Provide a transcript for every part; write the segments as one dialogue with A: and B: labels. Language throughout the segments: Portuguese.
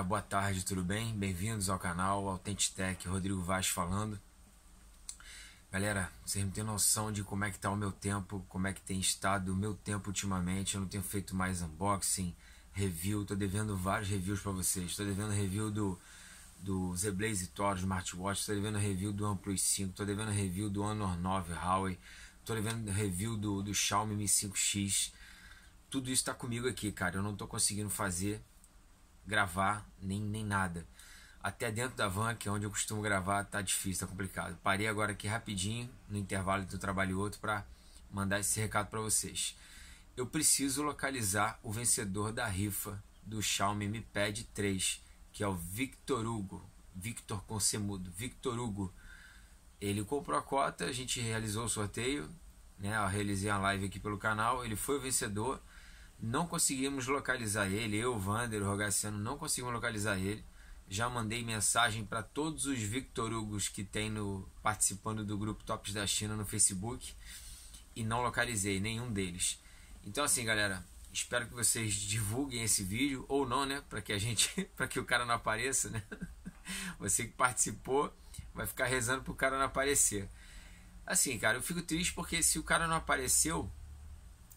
A: galera, boa tarde, tudo bem? Bem-vindos ao canal Authentic Rodrigo Vaz falando. Galera, vocês não têm noção de como é que tá o meu tempo, como é que tem estado o meu tempo ultimamente. Eu não tenho feito mais unboxing, review, tô devendo vários reviews para vocês. Tô devendo review do, do Zeblaze Toro Smartwatch, tô devendo review do OnePlus 5, tô devendo review do Honor 9 Huawei, tô devendo review do, do Xiaomi Mi 5X. Tudo isso tá comigo aqui, cara. Eu não tô conseguindo fazer gravar, nem, nem nada. Até dentro da van, que é onde eu costumo gravar, tá difícil, tá complicado. Parei agora aqui rapidinho, no intervalo do trabalho e outro, para mandar esse recado para vocês. Eu preciso localizar o vencedor da rifa do Xiaomi Mi Pad 3, que é o Victor Hugo. Victor Concemudo, Victor Hugo. Ele comprou a cota, a gente realizou o sorteio, né? Eu realizei a live aqui pelo canal, ele foi o vencedor. Não conseguimos localizar ele, eu, Vander, o Rogaciano, não conseguimos localizar ele. Já mandei mensagem para todos os Victor Hugos que tem no, participando do grupo Tops da China no Facebook e não localizei nenhum deles. Então assim, galera, espero que vocês divulguem esse vídeo ou não, né, para que a gente, para que o cara não apareça, né? Você que participou vai ficar rezando para o cara não aparecer. Assim, cara, eu fico triste porque se o cara não apareceu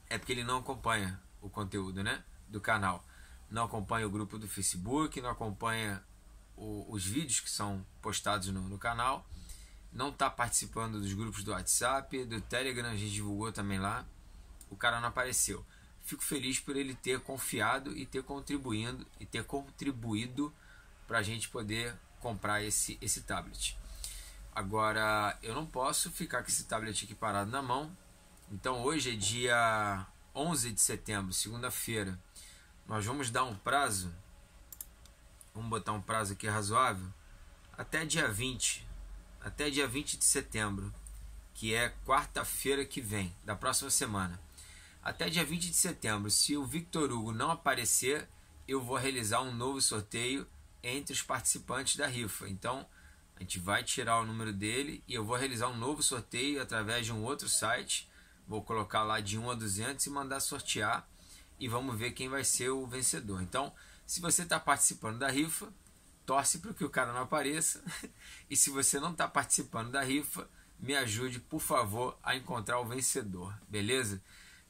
A: é porque ele não acompanha o conteúdo né, do canal. Não acompanha o grupo do Facebook, não acompanha o, os vídeos que são postados no, no canal, não está participando dos grupos do WhatsApp, do Telegram, a gente divulgou também lá. O cara não apareceu. Fico feliz por ele ter confiado e ter contribuindo e ter contribuído para a gente poder comprar esse, esse tablet. Agora, eu não posso ficar com esse tablet aqui parado na mão. Então, hoje é dia 11 de setembro, segunda-feira, nós vamos dar um prazo, vamos botar um prazo aqui razoável, até dia 20, até dia 20 de setembro, que é quarta-feira que vem, da próxima semana. Até dia 20 de setembro, se o Victor Hugo não aparecer, eu vou realizar um novo sorteio entre os participantes da rifa. Então, a gente vai tirar o número dele e eu vou realizar um novo sorteio através de um outro site Vou colocar lá de 1 a 200 e mandar sortear e vamos ver quem vai ser o vencedor. Então, se você está participando da rifa, torce para que o cara não apareça. E se você não está participando da rifa, me ajude, por favor, a encontrar o vencedor, beleza?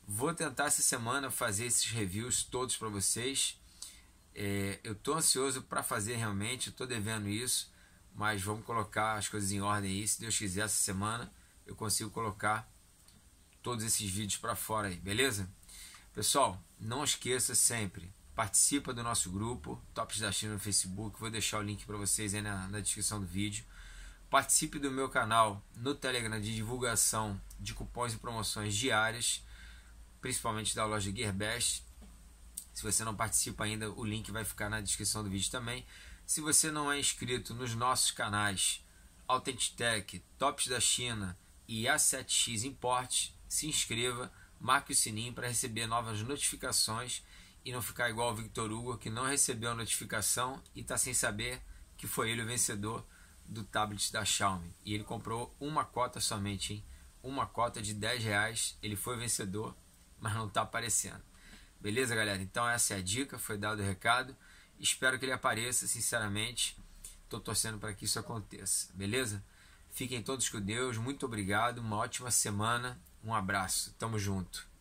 A: Vou tentar essa semana fazer esses reviews todos para vocês. É, eu estou ansioso para fazer realmente, estou devendo isso, mas vamos colocar as coisas em ordem aí. Se Deus quiser, essa semana eu consigo colocar todos esses vídeos para fora aí, beleza? Pessoal, não esqueça sempre, participa do nosso grupo Tops da China no Facebook, vou deixar o link para vocês aí na, na, descrição do vídeo. Participe do meu canal no Telegram de divulgação de cupons e promoções diárias, principalmente da loja Gearbest. Se você não participa ainda, o link vai ficar na descrição do vídeo também. Se você não é inscrito nos nossos canais Authentic Tech, Tops da China e A7X Import, se inscreva, marque o sininho para receber novas notificações e não ficar igual ao Victor Hugo que não recebeu a notificação e está sem saber que foi ele o vencedor do tablet da Xiaomi. E ele comprou uma cota somente, hein? uma cota de 10 reais. Ele foi vencedor, mas não está aparecendo. Beleza, galera? Então essa é a dica, foi dado o recado. Espero que ele apareça, sinceramente. Estou torcendo para que isso aconteça, beleza? Fiquem todos com Deus, muito obrigado, uma ótima semana um abraço, tamo junto.